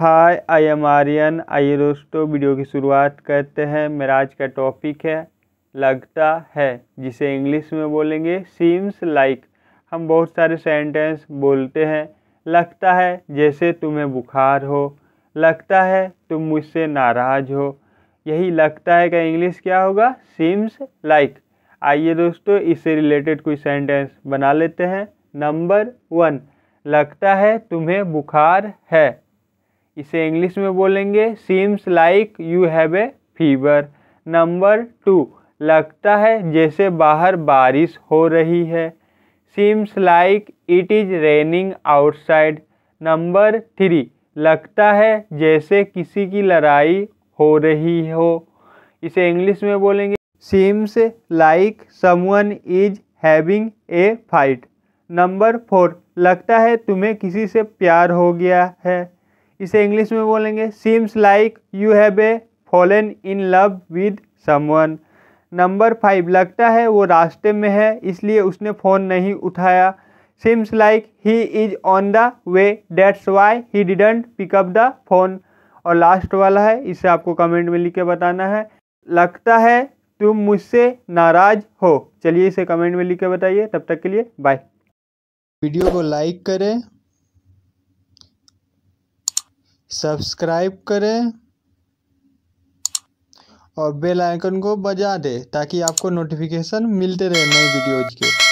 hi I am Aryan आइए दोस्तों video की शुरुआत करते हैं मेरा आज का टॉपिक है लगता है जिसे इंग्लिश में बोलेंगे सीम्स लाइक हम बहुत सारे सेंटेंस बोलते हैं लगता है जैसे तुम्हें बुखार हो लगता है तुम मुझसे नाराज़ हो यही लगता है का इंग्लिश क्या होगा सीम्स लाइक आइए दोस्तों इससे रिलेटेड कोई सेंटेंस बना लेते हैं नंबर वन लगता है तुम्हें बुखार है इसे इंग्लिश में बोलेंगे seems like you have a fever number two लगता है जैसे बाहर बारिश हो रही है seems like it is raining outside number three लगता है जैसे किसी की लड़ाई हो रही हो इसे इंग्लिश में बोलेंगे seems like someone is having a fight number four लगता है तुम्हें किसी से प्यार हो गया है इसे इंग्लिश में बोलेंगे seems like you have a fallen in love with someone number five लगता है वो रास्ते में है इसलिए उसने फ़ोन नहीं उठाया seems like he is on the way that's why he didn't pick up the phone और लास्ट वाला है इसे आपको कमेंट में लिख के बताना है लगता है तुम मुझसे नाराज़ हो चलिए इसे कमेंट में लिख के बताइए तब तक के लिए बाय वीडियो को लाइक करें सब्सक्राइब करें और बेल आइकन को बजा दें ताकि आपको नोटिफिकेशन मिलते रहे नई वीडियोज़ के